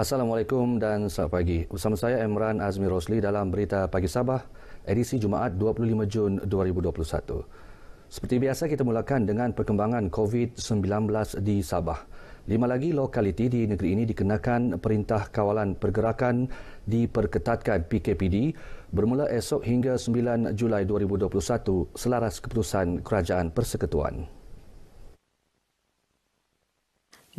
Assalamualaikum dan selamat pagi. Bersama saya Emran Azmi Rosli dalam Berita Pagi Sabah edisi Jumaat 25 Jun 2021. Seperti biasa kita mulakan dengan perkembangan COVID-19 di Sabah. Lima lagi lokaliti di negeri ini dikenakan Perintah Kawalan Pergerakan diperketatkan PKPD bermula esok hingga 9 Julai 2021 selaras keputusan Kerajaan Persekutuan.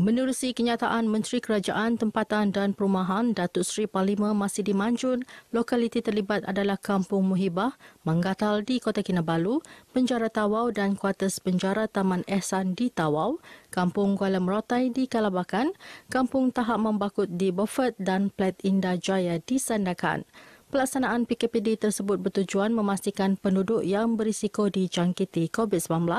Menerusi kenyataan Menteri Kerajaan Tempatan dan Perumahan Datuk Seri Palima Masih Dimanjun, lokaliti terlibat adalah Kampung Muhibah, Manggatal di Kota Kinabalu, Penjara Tawau dan Kuartus Penjara Taman Ehsan di Tawau, Kampung Kuala Merotai di Kalabakan, Kampung Tahap Membakut di Beaufort dan Plat Indah Jaya di Sandakan. Pelaksanaan PKPD tersebut bertujuan memastikan penduduk yang berisiko dijangkiti COVID-19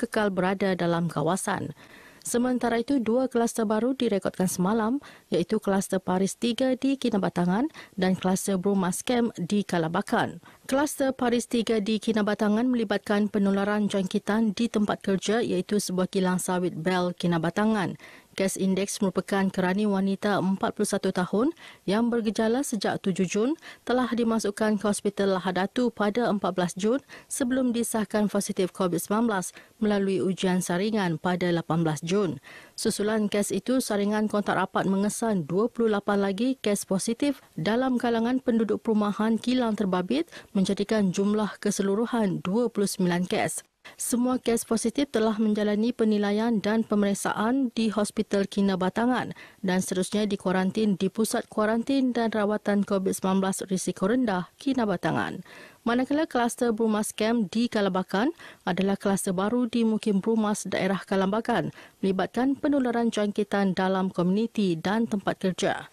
kekal berada dalam kawasan. Sementara itu, dua kluster baru direkodkan semalam iaitu kluster Paris 3 di Kinabatangan dan kluster Brumas Camp di Kalabakan. Kluster Paris 3 di Kinabatangan melibatkan penularan jangkitan di tempat kerja iaitu sebuah kilang sawit Bell Kinabatangan Kes indeks merupakan kerani wanita 41 tahun yang bergejala sejak 7 Jun telah dimasukkan ke Hospital Lahadatu pada 14 Jun sebelum disahkan positif COVID-19 melalui ujian saringan pada 18 Jun. Susulan kes itu, saringan kontak rapat mengesan 28 lagi kes positif dalam kalangan penduduk perumahan kilang terbabit menjadikan jumlah keseluruhan 29 kes. Semua kes positif telah menjalani penilaian dan pemeriksaan di Hospital Kina Batangan dan seterusnya dikuarantin di Pusat Kuarantin dan Rawatan COVID-19 Risiko Rendah Kina Batangan. Manakala kluster Brumas Camp di Kalabakan adalah kluster baru di Mukim Brumas daerah Kalabakan melibatkan penularan jangkitan dalam komuniti dan tempat kerja.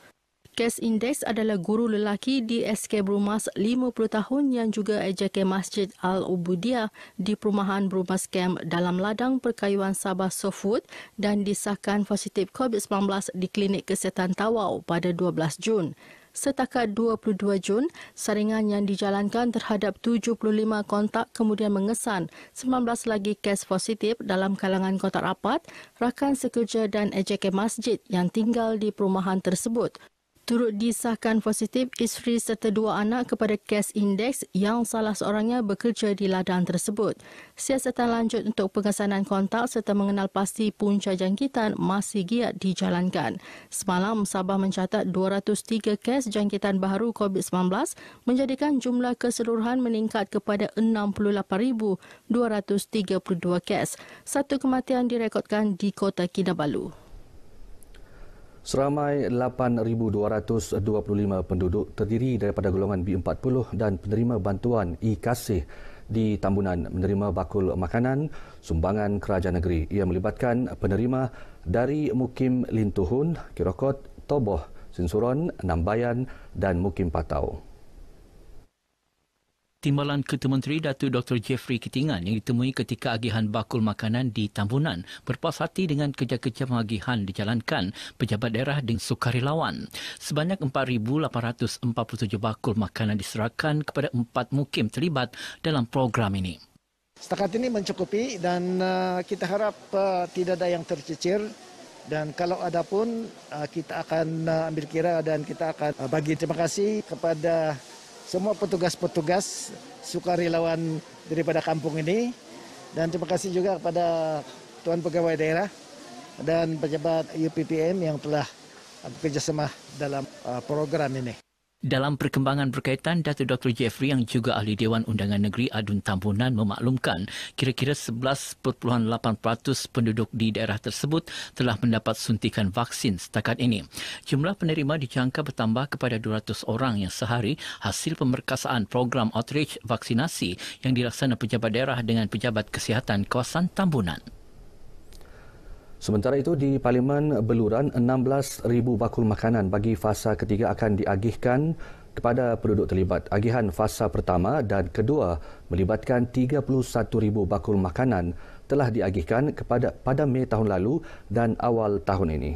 Kes indeks adalah guru lelaki di SK Brumas 50 tahun yang juga AJK Masjid al Ubudiah di Perumahan Brumas Camp dalam ladang perkayuan Sabah Sofut dan disahkan positif COVID-19 di Klinik Kesihatan Tawau pada 12 Jun. Setakat 22 Jun, saringan yang dijalankan terhadap 75 kontak kemudian mengesan 19 lagi kes positif dalam kalangan kontak rapat, rakan sekerja dan ejek masjid yang tinggal di perumahan tersebut turut disahkan positif isteri serta dua anak kepada kes indeks yang salah seorangnya bekerja di ladang tersebut. Siasatan lanjut untuk pengesanan kontak serta mengenal pasti punca jangkitan masih giat dijalankan. Semalam, Sabah mencatat 203 kes jangkitan baru COVID-19 menjadikan jumlah keseluruhan meningkat kepada 68,232 kes. Satu kematian direkodkan di Kota Kinabalu. Seramai 8,225 penduduk terdiri daripada golongan B40 dan penerima bantuan e-kasih di tambunan menerima bakul makanan sumbangan kerajaan negeri. Ia melibatkan penerima dari Mukim Lintuhun, Kirokot, Toboh, Sinsuron, Nambayan dan Mukim Patau. Timbalan Ketua Menteri Datuk Dr. Jeffrey Kitingan yang ditemui ketika agihan bakul makanan di Tambunan berpuas hati dengan kerja-kerja pengagihan dijalankan pejabat daerah dan Sukarelawan. Sebanyak 4,847 bakul makanan diserahkan kepada empat mukim terlibat dalam program ini. Setakat ini mencukupi dan uh, kita harap uh, tidak ada yang tercecer dan kalau ada pun uh, kita akan ambil kira dan kita akan bagi terima kasih kepada semua petugas-petugas sukarelawan daripada kampung ini dan terima kasih juga kepada tuan pegawai daerah dan pejabat UPPM yang telah bekerjasama dalam uh, program ini. Dalam perkembangan berkaitan, Datuk Dr. Jeffrey yang juga ahli Dewan Undangan Negeri Adun Tambunan memaklumkan kira-kira 11.8% penduduk di daerah tersebut telah mendapat suntikan vaksin setakat ini. Jumlah penerima dijangka bertambah kepada 200 orang yang sehari hasil pemerkasaan program outreach vaksinasi yang dilaksana pejabat daerah dengan pejabat kesihatan kawasan Tambunan. Sementara itu di Parlimen Beluran 16,000 bakul makanan bagi fasa ketiga akan diagihkan kepada penduduk terlibat. Agihan fasa pertama dan kedua melibatkan 31,000 bakul makanan telah diagihkan kepada pada Mei tahun lalu dan awal tahun ini.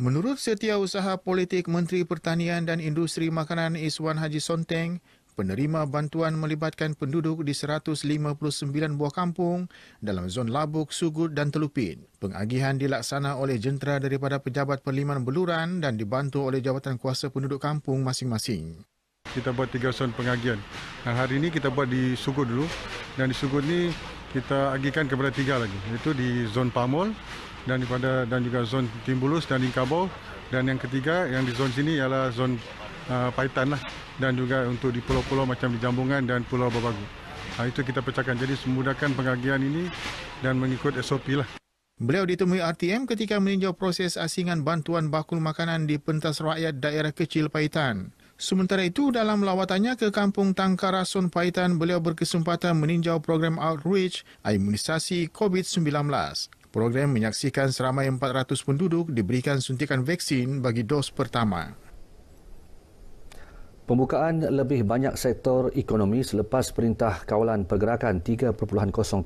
Menurut Setiausaha Politik Menteri Pertanian dan Industri Makanan Iswan Haji Sonteng, penerima bantuan melibatkan penduduk di 159 buah kampung dalam zon Labuk, Sugut dan Telupin. Pengagihan dilaksana oleh jentera daripada Pejabat Perliman Beluran dan dibantu oleh Jabatan Kuasa Penduduk Kampung masing-masing. Kita buat tiga zon pengagihan. Nah, hari ini kita buat di Sugut dulu dan di Sugut ni kita agihkan kepada tiga lagi. Itu di zon Pamol dan daripada dan juga zon Timbulus dan Ingkabau dan yang ketiga yang di zon sini ialah zon Uh, paitan lah dan juga untuk di pulau-pulau macam di Jambungan dan Pulau Babagu. Ha, itu kita pecahkan. Jadi semudahkan pengagihan ini dan mengikut SOP lah. Beliau ditemui RTM ketika meninjau proses asingan bantuan bakul makanan di pentas rakyat daerah kecil Paitan. Sementara itu, dalam lawatannya ke kampung Tangkarason Paitan, beliau berkesempatan meninjau program outreach imunisasi COVID-19. Program menyaksikan seramai 400 penduduk diberikan suntikan vaksin bagi dos pertama. Pembukaan lebih banyak sektor ekonomi selepas Perintah Kawalan Pergerakan 3.0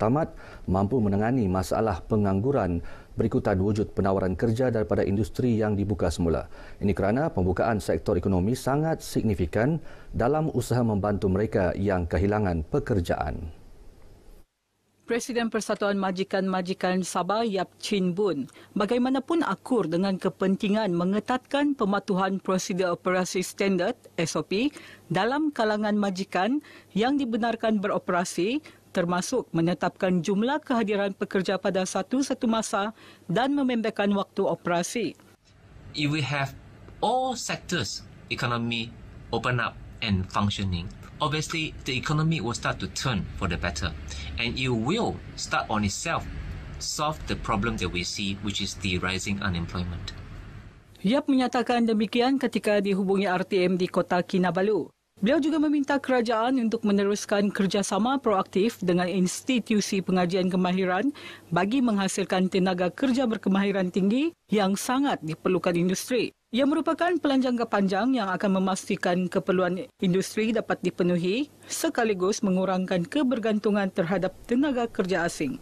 tamat mampu menangani masalah pengangguran berikutan wujud penawaran kerja daripada industri yang dibuka semula. Ini kerana pembukaan sektor ekonomi sangat signifikan dalam usaha membantu mereka yang kehilangan pekerjaan. Presiden Persatuan Majikan-Majikan Sabah Yap Chin Bun bagaimanapun akur dengan kepentingan mengetatkan pematuhan prosedur operasi standard SOP dalam kalangan majikan yang dibenarkan beroperasi termasuk menetapkan jumlah kehadiran pekerja pada satu-satu masa dan memendekkan waktu operasi. If we have all sectors economy open up and functioning, obviously the economy will start to turn for the better and it will start on itself solve the problem that we see which is the rising unemployment. Yap menyatakan demikian ketika dihubungi RTM di kota Kinabalu. Beliau juga meminta kerajaan untuk meneruskan kerjasama proaktif dengan institusi pengajian kemahiran bagi menghasilkan tenaga kerja berkemahiran tinggi yang sangat diperlukan industri ia merupakan pelan jangka panjang yang akan memastikan keperluan industri dapat dipenuhi sekaligus mengurangkan kebergantungan terhadap tenaga kerja asing.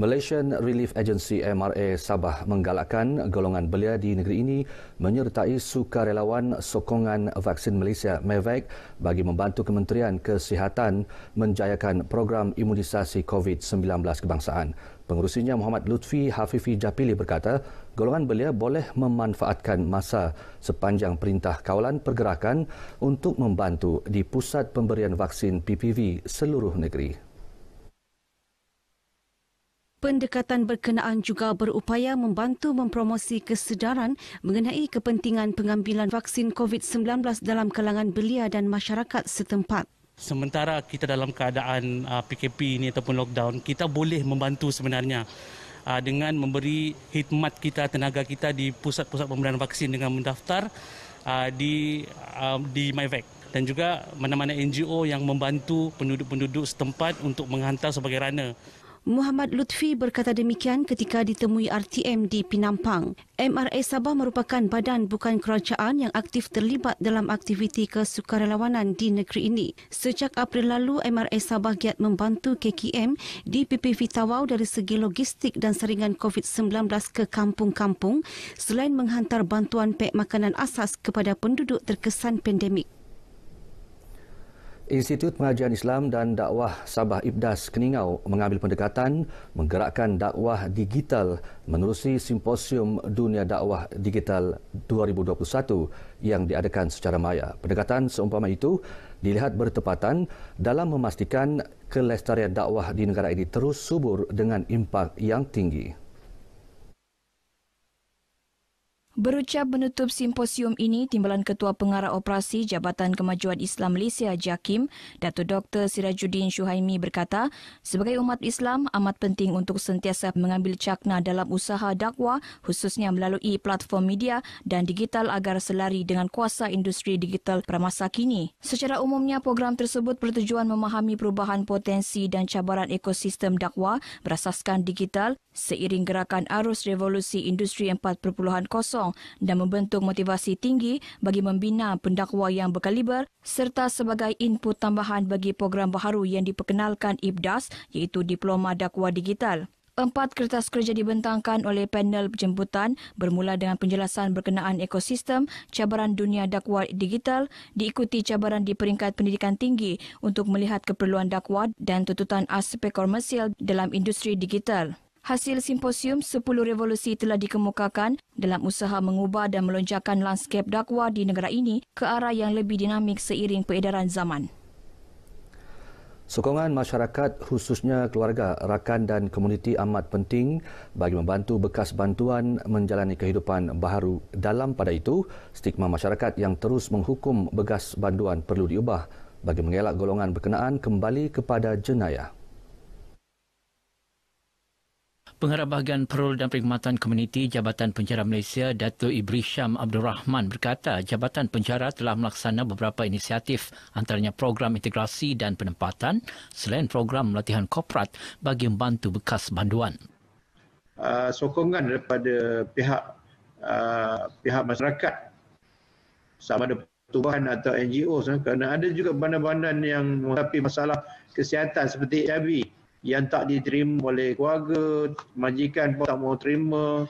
Malaysian Relief Agency MRA Sabah menggalakkan golongan belia di negeri ini menyertai sukarelawan sokongan vaksin Malaysia Mevac bagi membantu Kementerian Kesihatan menjayakan program imunisasi COVID-19 kebangsaan. Pengurusinya Muhammad Lutfi Hafifi Japili berkata, golongan belia boleh memanfaatkan masa sepanjang perintah kawalan pergerakan untuk membantu di pusat pemberian vaksin PPV seluruh negeri. Pendekatan berkenaan juga berupaya membantu mempromosi kesedaran mengenai kepentingan pengambilan vaksin COVID-19 dalam kalangan belia dan masyarakat setempat sementara kita dalam keadaan uh, PKP ini ataupun lockdown, kita boleh membantu sebenarnya uh, dengan memberi khidmat kita, tenaga kita di pusat-pusat pemberian vaksin dengan mendaftar uh, di uh, di MyVac dan juga mana-mana NGO yang membantu penduduk-penduduk setempat untuk menghantar sebagai runner. Muhammad Lutfi berkata demikian ketika ditemui RTM di Pinampang. MRA Sabah merupakan badan bukan kerajaan yang aktif terlibat dalam aktiviti kesukarelawanan di negeri ini. Sejak April lalu, MRA Sabah giat membantu KKM di PPV Tawau dari segi logistik dan saringan COVID-19 ke kampung-kampung selain menghantar bantuan pek makanan asas kepada penduduk terkesan pandemik. Institut Pengajian Islam dan Dakwah Sabah Ibdas Keningau mengambil pendekatan menggerakkan dakwah digital menerusi simposium Dunia Dakwah Digital 2021 yang diadakan secara maya. Pendekatan seumpama itu dilihat bertepatan dalam memastikan kelestarian dakwah di negara ini terus subur dengan impak yang tinggi. Berucap menutup simposium ini, Timbalan Ketua Pengarah Operasi Jabatan Kemajuan Islam Malaysia Jakim, Datuk Dr. Sirajuddin Shuhaimi berkata, sebagai umat Islam amat penting untuk sentiasa mengambil cakna dalam usaha dakwah khususnya melalui platform media dan digital agar selari dengan kuasa industri digital peramasa kini. Secara umumnya program tersebut bertujuan memahami perubahan potensi dan cabaran ekosistem dakwah berasaskan digital seiring gerakan arus revolusi industri 4.0 dan membentuk motivasi tinggi bagi membina pendakwa yang berkaliber serta sebagai input tambahan bagi program baharu yang diperkenalkan IBDAS iaitu Diploma Dakwa Digital. Empat kertas kerja dibentangkan oleh panel penjemputan bermula dengan penjelasan berkenaan ekosistem cabaran dunia dakwah digital diikuti cabaran di peringkat pendidikan tinggi untuk melihat keperluan dakwah dan tuntutan aspek komersial dalam industri digital. Hasil simposium 10 revolusi telah dikemukakan dalam usaha mengubah dan melonjakan lanskap dakwa di negara ini ke arah yang lebih dinamik seiring peredaran zaman. Sokongan masyarakat khususnya keluarga, rakan dan komuniti amat penting bagi membantu bekas bantuan menjalani kehidupan baharu. Dalam pada itu, stigma masyarakat yang terus menghukum bekas bantuan perlu diubah bagi mengelak golongan berkenaan kembali kepada jenayah. Pengarah Bahagian Perul dan Perkhidmatan Komuniti Jabatan Penjara Malaysia Dato Ibrisham Abdul Rahman berkata Jabatan Penjara telah melaksana beberapa inisiatif antaranya program integrasi dan penempatan selain program latihan korporat bagi membantu bekas banduan. Uh, sokongan daripada pihak uh, pihak masyarakat sama ada pertubuhan atau NGO kerana ada juga bandar-bandar yang menghadapi masalah kesihatan seperti HIV yang tak diterima oleh keluarga, majikan pun tak mau terima.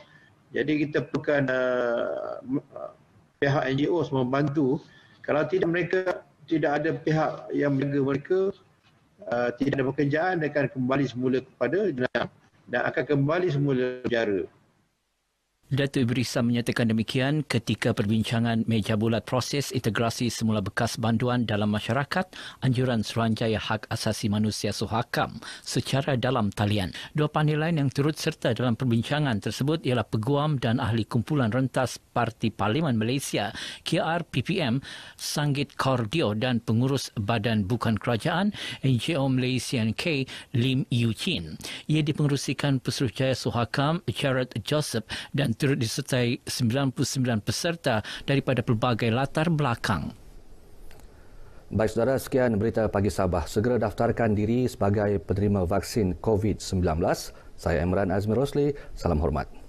Jadi kita perlukan uh, uh pihak NGO semua membantu. Kalau tidak mereka tidak ada pihak yang menjaga mereka, uh, tidak ada pekerjaan, mereka akan kembali semula kepada jenayah dan akan kembali semula penjara. Datuk Ibrisa menyatakan demikian ketika perbincangan meja bulat proses integrasi semula bekas banduan dalam masyarakat anjuran Suruhanjaya Hak Asasi Manusia Suhakam secara dalam talian. Dua panel lain yang turut serta dalam perbincangan tersebut ialah Peguam dan Ahli Kumpulan Rentas Parti Parlimen Malaysia KRPPM Sangit Kordio dan Pengurus Badan Bukan Kerajaan NGO Malaysia K Lim Yu Chin. Ia dipengerusikan Pesuruhjaya Suhakam Jared Joseph dan turut disertai 99 peserta daripada pelbagai latar belakang. Baik saudara, sekian berita pagi Sabah. Segera daftarkan diri sebagai penerima vaksin COVID-19. Saya Emran Azmi Rosli, salam hormat.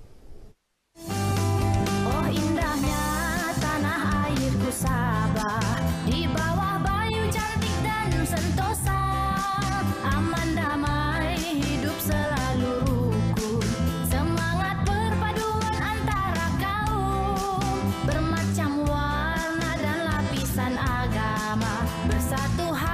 bersatu hati